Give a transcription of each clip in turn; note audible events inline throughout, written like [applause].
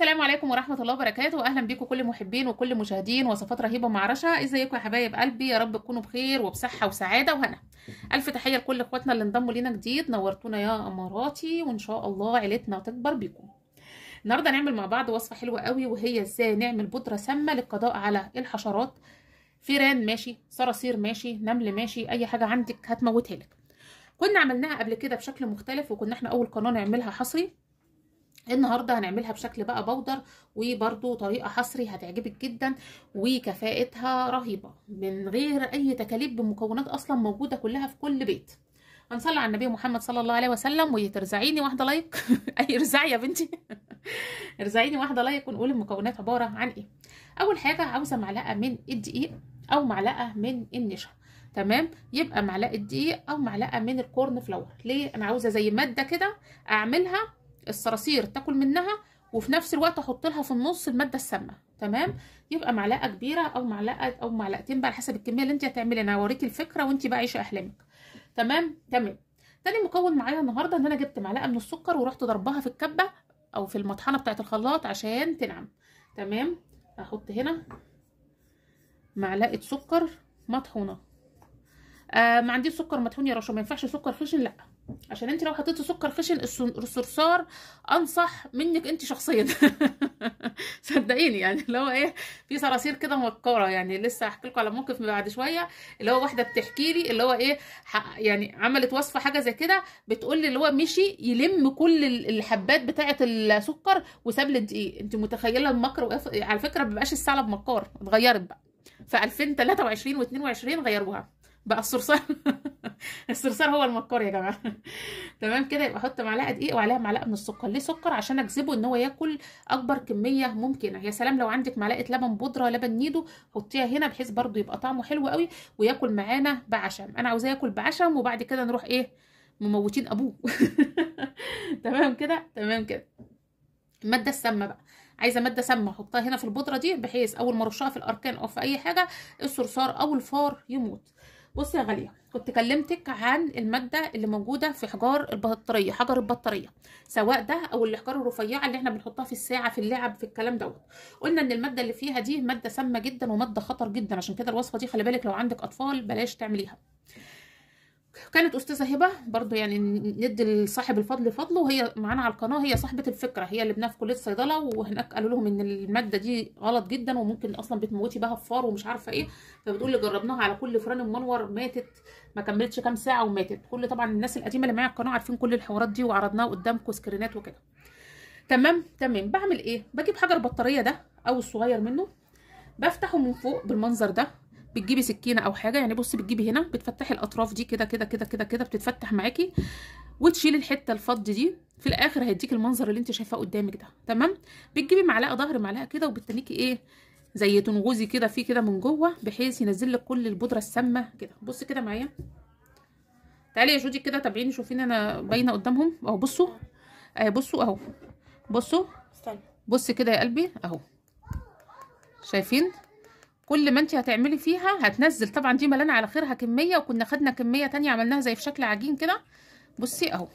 السلام عليكم ورحمة الله وبركاته أهلا بيكم كل محبين وكل مشاهدين وصفات رهيبة مع رشا ازيكم يا حبايب قلبي يا رب تكونوا بخير وبصحة وسعادة وهنا ألف تحية لكل إخواتنا اللي انضموا لينا جديد نورتونا يا أماراتي وإن شاء الله عيلتنا تكبر بيكم النهاردة هنعمل مع بعض وصفة حلوة قوي وهي ازاي نعمل بودرة سامة للقضاء على الحشرات فيران ماشي صراصير ماشي نمل ماشي أي حاجة عندك هتموتها لك كنا عملناها قبل كده بشكل مختلف وكنا احنا أول قناة نعملها حصري النهاردة هنعملها بشكل بقى بودر وبرده طريقة حصري هتعجبك جدا وكفاءتها رهيبة من غير أي تكاليف بمكونات أصلا موجودة كلها في كل بيت هنصلي على النبي محمد صلى الله عليه وسلم وترزعيني واحدة لايك [laughs] أي ارزعي يا بنتي ارزعيني [laughs] واحدة لايك ونقول المكونات عبارة عن إيه أول حاجة عاوزة معلقة من الدقيق أو معلقة من النشا تمام يبقى معلقة دقيق أو معلقة من الكورن فلور ليه أنا عاوزة زي مادة كده أعملها الصراصير تاكل منها وفي نفس الوقت احط لها في النص الماده السامه تمام يبقى معلقه كبيره او معلقه او معلقتين بقى على حسب الكميه اللي انت هتعملي انا هوريكي الفكره وانت بقى عيشي احلامك تمام تمام تاني مكون معايا النهارده ان انا جبت معلقه من السكر ورحت ضربها في الكبه او في المطحنه بتاعه الخلاط عشان تنعم تمام احط هنا معلقه سكر مطحونه آه ما عنديش سكر مطحون يا رشا ما ينفعش سكر خشن لا عشان انت لو حطيتي سكر خشن الصرصار انصح منك انت شخصيا [laughs] صدقيني يعني اللي هو ايه في صراصير كده مكاره يعني لسه هحكي لكم على موقف بعد شويه اللي هو واحده بتحكي لي اللي هو ايه يعني عملت وصفه حاجه زي كده بتقول لي اللي هو مشي يلم كل الحبات بتاعه السكر وساب لي الدقيق انت متخيله المكر وقف... على فكره ما بيبقاش الثعلب مكار اتغيرت بقى في 2023 و22 غيروها بقى الصرصار [laughs] الصرصار هو المكار يا جماعه [laughs] تمام كده يبقى احط معلقه دقيق وعليها معلقه من السكر ليه سكر عشان اجذبه ان هو ياكل اكبر كميه ممكنه يا سلام لو عندك معلقه لبن بودره لبن نيدو حطيها هنا بحيث برده يبقى طعمه حلو قوي وياكل معانا بعشم انا عاوزاه ياكل بعشم وبعد كده نروح ايه مموتين ابوه [laughs] تمام كده تمام كده الماده السامه بقى عايزه ماده سامه احطها هنا في البودره دي بحيث اول ما ارشها في الاركان او في اي حاجه الصرصار او الفار يموت بصي يا غاليه كنت كلمتك عن الماده اللي موجوده في حجار البطاريه حجر البطاريه سواء ده او الاحجار الرفيعه اللي احنا بنحطها في الساعه في اللعب في الكلام دوت قلنا ان الماده اللي فيها دي ماده سامه جدا وماده خطر جدا عشان كده الوصفه دي خلي بالك لو عندك اطفال بلاش تعمليها كانت استاذه هبه برضو يعني ندي لصاحب الفضل فضله وهي معانا على القناه هي صاحبه الفكره هي اللي في كليه الصيدله وهناك قالوا لهم ان الماده دي غلط جدا وممكن اصلا بتموتي بها فار ومش عارفه ايه فبتقول لي جربناها على كل فران المنور ماتت ما كملتش كام ساعه وماتت كل طبعا الناس القديمه اللي معايا القناه عارفين كل الحوارات دي وعرضناها قدامكم سكرينات وكده تمام تمام بعمل ايه بجيب حجر البطاريه ده او الصغير منه بفتحه من فوق بالمنظر ده بتجيبي سكينه او حاجه يعني بصي بتجيبي هنا بتفتحي الاطراف دي كده كده كده كده كده بتتفتح معاكي وتشيلي الحته الفض دي في الاخر هيديك المنظر اللي انت شايفاه قدامك ده تمام بتجيبي معلقه ظهر معلقه كده وبتتنيكي ايه زي تنغوزي كده فيه كده من جوه بحيث ينزل لك كل البودره السامه كده بصي كده معايا تعالي يا جودي كده تابعيني شوفين انا باينه قدامهم اهو بصوا اهي بصوا اهو بصوا بصي كده يا قلبي اهو شايفين كل ما انت هتعملي فيها هتنزل طبعا دي ملانة على خيرها كميه وكنا خدنا كميه تانية عملناها زي في شكل عجين كده بصي اهو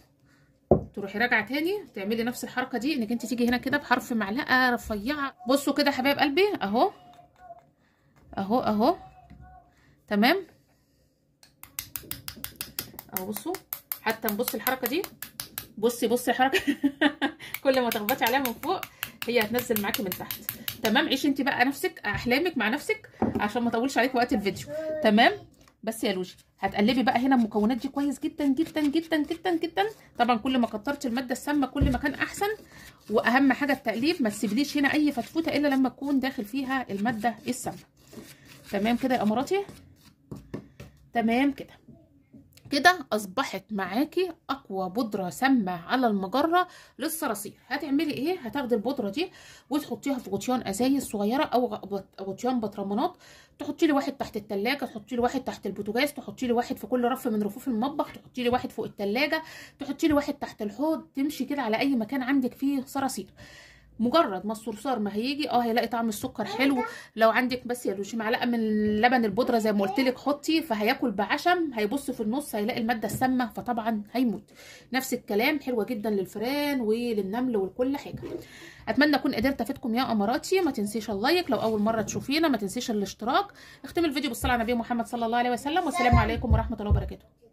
تروحي راجعه تاني تعملي نفس الحركه دي انك انت تيجي هنا كده بحرف معلقه رفيعه بصوا كده حبايب قلبي اهو اهو اهو تمام اهو بصوا حتى نبص الحركه دي بصي بصي الحركه [laughs] كل ما تخبطي عليها من فوق هي هتنزل معاكي من تحت تمام عيشي انت بقى نفسك احلامك مع نفسك عشان ما اطولش عليك وقت الفيديو تمام بس يا لوجي هتقلبي بقى هنا المكونات دي كويس جدا جدا جدا جدا جدا طبعا كل ما كترت الماده السامه كل ما كان احسن واهم حاجه التقليب ما تسيبليش هنا اي فتفوته الا لما تكون داخل فيها الماده السامه تمام كده يا اماراتي تمام كده كده اصبحت معاكي اقوى بودره سامه على المجره للصراصير هتعملي ايه هتاخدي البودره دي وتحطيها في غطيان ازايز صغيره او غطيان بطرمانات تحطي لي واحد تحت التلاجة تحطي لي واحد تحت البوتاجاز تحطي لي واحد في كل رف من رفوف المطبخ تحطي لي واحد فوق التلاجة تحطي لي واحد تحت الحوض تمشي كده على اي مكان عندك فيه صراصير مجرد ما الصرصار ما هيجي اه هيلاقي طعم السكر أيوة. حلو لو عندك بس يا دوشي معلقه من اللبن البودره زي ما قلت لك حطي فهياكل بعشم هيبص في النص هيلاقي الماده السامه فطبعا هيموت نفس الكلام حلوه جدا للفئران وللنمل ولكل حاجه اتمنى اكون قدرت افيدكم يا اماراتي ما تنسيش اللايك لو اول مره تشوفينا ما تنسيش الاشتراك اختم الفيديو بالصلاه على النبي محمد صلى الله عليه وسلم والسلام عليكم ورحمه الله وبركاته